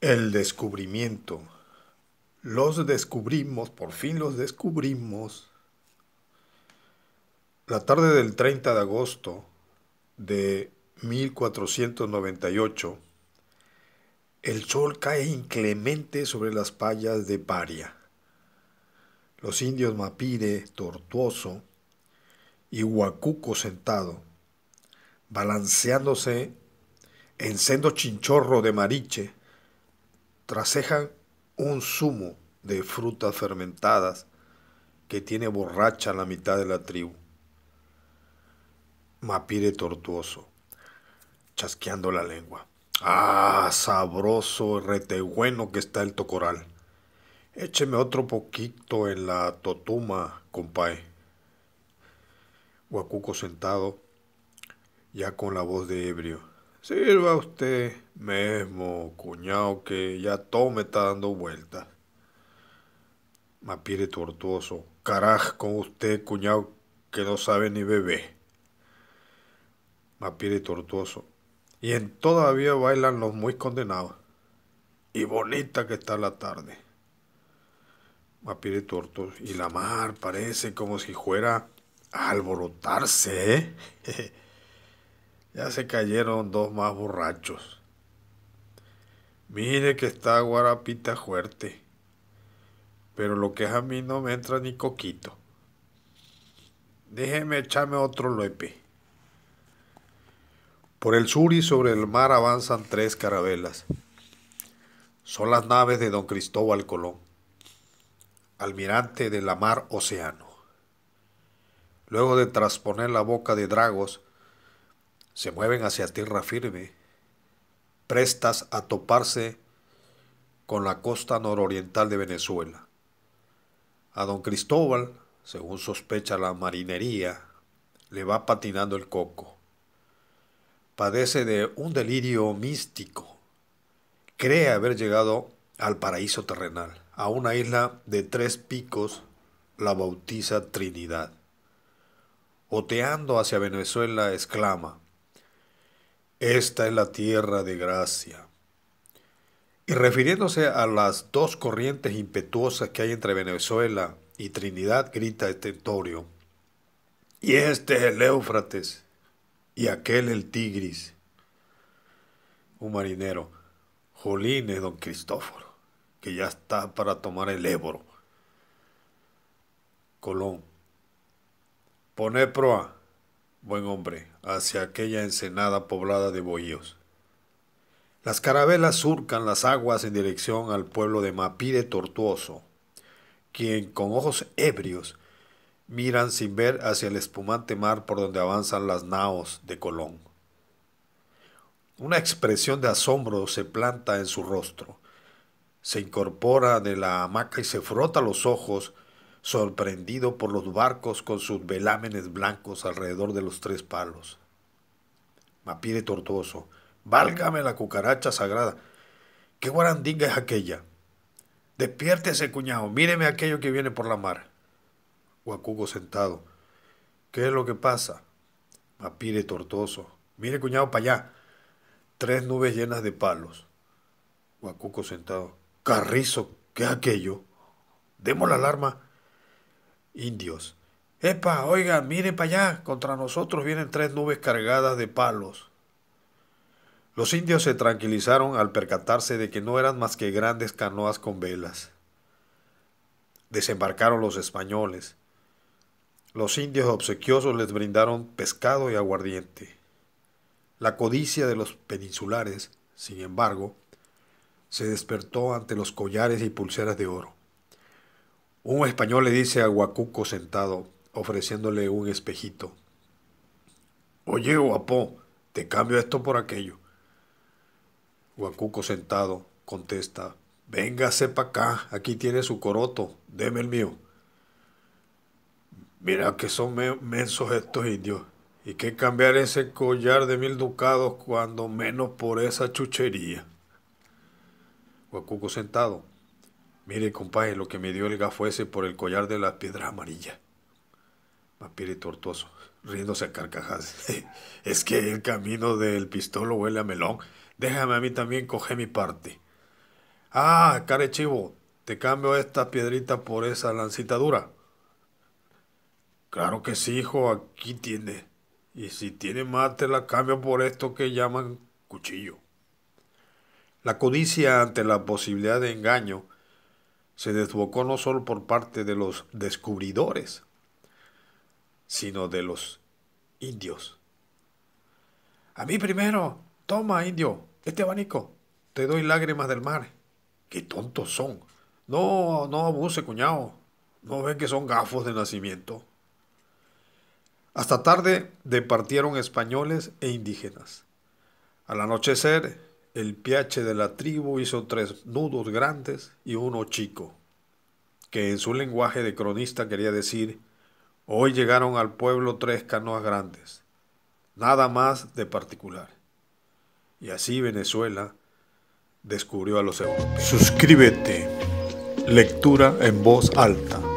El descubrimiento. Los descubrimos, por fin los descubrimos. La tarde del 30 de agosto de 1498, el sol cae inclemente sobre las playas de Paria los indios Mapire, Tortuoso y Huacuco sentado, balanceándose en sendo chinchorro de mariche, trasejan un zumo de frutas fermentadas que tiene borracha la mitad de la tribu. Mapire tortuoso, chasqueando la lengua. Ah, sabroso retegüeno que está el tocoral. Écheme otro poquito en la totuma, compay. Huacuco sentado, ya con la voz de ebrio. Sirva usted mismo, cuñao, que ya todo me está dando vueltas. Mapire tortuoso. Caraj con usted, cuñao, que no sabe ni bebé. Mapire tortuoso. Y en todavía bailan los muy condenados. Y bonita que está la tarde a y la mar parece como si fuera a alborotarse. ¿eh? ya se cayeron dos más borrachos. Mire que está guarapita fuerte, pero lo que es a mí no me entra ni coquito. Déjeme echarme otro lope Por el sur y sobre el mar avanzan tres carabelas. Son las naves de don Cristóbal Colón almirante de la mar Océano. Luego de trasponer la boca de dragos, se mueven hacia tierra firme, prestas a toparse con la costa nororiental de Venezuela. A don Cristóbal, según sospecha la marinería, le va patinando el coco. Padece de un delirio místico. Cree haber llegado al paraíso terrenal a una isla de tres picos, la bautiza Trinidad. Oteando hacia Venezuela, exclama, Esta es la tierra de gracia. Y refiriéndose a las dos corrientes impetuosas que hay entre Venezuela y Trinidad, grita estentorio, y este es el Éufrates, y aquel el Tigris. Un marinero, Jolín don Cristóforo que ya está para tomar el Ebro. Colón. Poné proa, buen hombre, hacia aquella ensenada poblada de bohíos. Las carabelas surcan las aguas en dirección al pueblo de Mapide Tortuoso, quien con ojos ebrios miran sin ver hacia el espumante mar por donde avanzan las naos de Colón. Una expresión de asombro se planta en su rostro se incorpora de la hamaca y se frota los ojos, sorprendido por los barcos con sus velámenes blancos alrededor de los tres palos. Mapire tortuoso. Válgame la cucaracha sagrada. ¿Qué guarandinga es aquella? Despiértese, cuñado. Míreme aquello que viene por la mar. Guacuco sentado. ¿Qué es lo que pasa? Mapire Tortoso. Mire, cuñado, para allá. Tres nubes llenas de palos. Guacuco sentado. Carrizo, ¿qué es aquello? Demos la alarma. Indios. Epa, oiga, miren para allá, contra nosotros vienen tres nubes cargadas de palos. Los indios se tranquilizaron al percatarse de que no eran más que grandes canoas con velas. Desembarcaron los españoles. Los indios obsequiosos les brindaron pescado y aguardiente. La codicia de los peninsulares, sin embargo, se despertó ante los collares y pulseras de oro. Un español le dice a Guacuco sentado, ofreciéndole un espejito. Oye, guapo, te cambio esto por aquello. Guacuco sentado contesta, véngase pa' acá, aquí tiene su coroto, deme el mío. Mira que son mensos estos indios. Y que cambiar ese collar de mil ducados cuando menos por esa chuchería. Huacuco sentado. Mire, compadre, lo que me dio el gafo ese por el collar de la piedra amarilla. Mapire tortuoso, riéndose a carcajadas. es que el camino del pistolo huele a melón. Déjame a mí también coger mi parte. Ah, care chivo, te cambio esta piedrita por esa lancita dura. Claro que sí, hijo, aquí tiene. Y si tiene más, te la cambio por esto que llaman cuchillo. La codicia ante la posibilidad de engaño se desbocó no solo por parte de los descubridores, sino de los indios. A mí primero, toma, indio, este abanico, te doy lágrimas del mar. Qué tontos son. No, no abuse, cuñado. No ven que son gafos de nacimiento. Hasta tarde departieron españoles e indígenas. Al anochecer, el piache de la tribu hizo tres nudos grandes y uno chico, que en su lenguaje de cronista quería decir, hoy llegaron al pueblo tres canoas grandes, nada más de particular. Y así Venezuela descubrió a los europeos. Suscríbete. Lectura en voz alta.